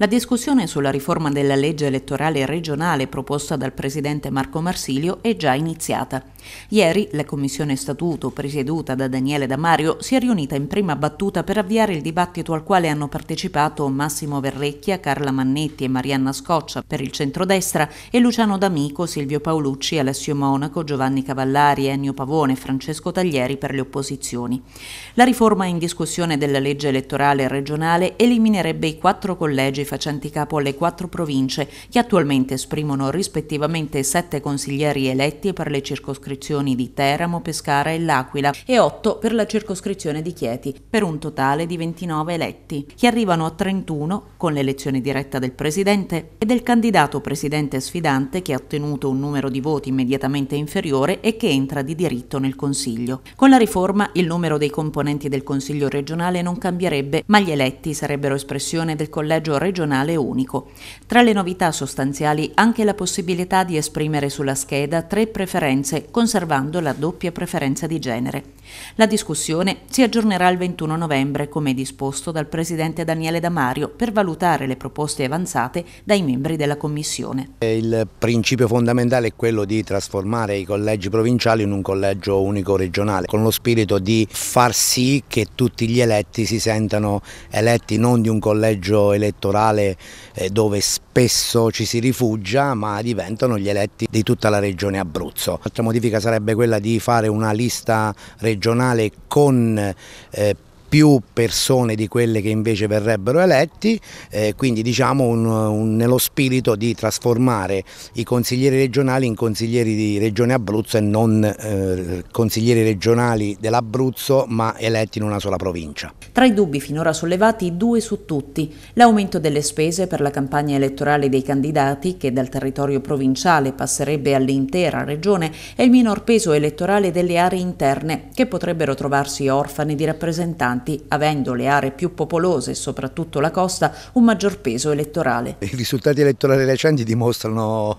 La discussione sulla riforma della legge elettorale regionale proposta dal presidente Marco Marsilio è già iniziata. Ieri la Commissione Statuto, presieduta da Daniele Damario, si è riunita in prima battuta per avviare il dibattito al quale hanno partecipato Massimo Verrecchia, Carla Mannetti e Marianna Scoccia per il centrodestra e Luciano D'Amico, Silvio Paolucci, Alessio Monaco, Giovanni Cavallari, Ennio Pavone e Francesco Taglieri per le opposizioni. La riforma in discussione della legge elettorale regionale eliminerebbe i quattro collegi facenti capo alle quattro province che attualmente esprimono rispettivamente sette consiglieri eletti per le circoscrizioni circoscrizioni di Teramo, Pescara e L'Aquila e 8 per la circoscrizione di Chieti, per un totale di 29 eletti, che arrivano a 31 con l'elezione diretta del presidente e del candidato presidente sfidante che ha ottenuto un numero di voti immediatamente inferiore e che entra di diritto nel Consiglio. Con la riforma il numero dei componenti del Consiglio regionale non cambierebbe, ma gli eletti sarebbero espressione del collegio regionale unico. Tra le novità sostanziali anche la possibilità di esprimere sulla scheda tre preferenze conservando la doppia preferenza di genere. La discussione si aggiornerà il 21 novembre, come disposto dal presidente Daniele Damario, per valutare le proposte avanzate dai membri della Commissione. Eh, il principio fondamentale è quello di trasformare i collegi provinciali in un collegio unico regionale, con lo spirito di far sì che tutti gli eletti si sentano eletti non di un collegio elettorale eh, dove spesso ci si rifugia, ma diventano gli eletti di tutta la regione Abruzzo. L'altra modifica sarebbe quella di fare una lista regionale regionale con eh, più persone di quelle che invece verrebbero eletti, eh, quindi diciamo un, un, nello spirito di trasformare i consiglieri regionali in consiglieri di Regione Abruzzo e non eh, consiglieri regionali dell'Abruzzo ma eletti in una sola provincia. Tra i dubbi finora sollevati due su tutti, l'aumento delle spese per la campagna elettorale dei candidati che dal territorio provinciale passerebbe all'intera regione e il minor peso elettorale delle aree interne che potrebbero trovarsi orfane di rappresentanti importanti, avendo le aree più popolose e soprattutto la costa un maggior peso elettorale. I risultati elettorali recenti dimostrano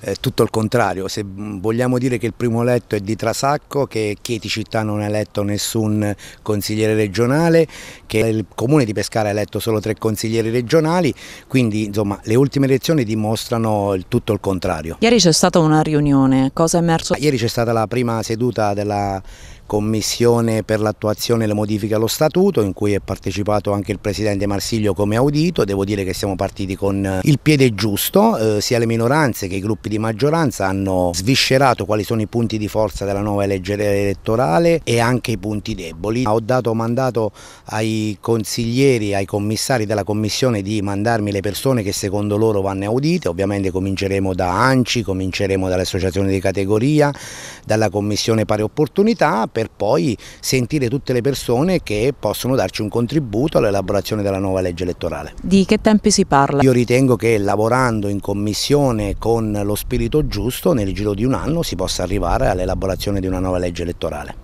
eh, tutto il contrario, se vogliamo dire che il primo eletto è di Trasacco, che Chieti città non ha eletto nessun consigliere regionale, che il comune di Pescara ha eletto solo tre consiglieri regionali, quindi insomma le ultime elezioni dimostrano il, tutto il contrario. Ieri c'è stata una riunione, cosa è emerso? Ieri c'è stata la prima seduta della commissione per l'attuazione e le modifiche allo statuto in cui è partecipato anche il presidente Marsiglio come audito, devo dire che siamo partiti con eh, il piede giusto, eh, sia le minoranze che i gruppi di maggioranza hanno sviscerato quali sono i punti di forza della nuova legge elettorale e anche i punti deboli. Ho dato mandato ai consiglieri, ai commissari della commissione di mandarmi le persone che secondo loro vanno audite, ovviamente cominceremo da ANCI, cominceremo dalle associazioni di categoria, dalla commissione pari opportunità per poi sentire tutte le persone che possono darci un contributo all'elaborazione della nuova legge elettorale. Di che tempi si parla? Io ritengo che lavorando in commissione con lo spirito giusto nel giro di un anno si possa arrivare all'elaborazione di una nuova legge elettorale.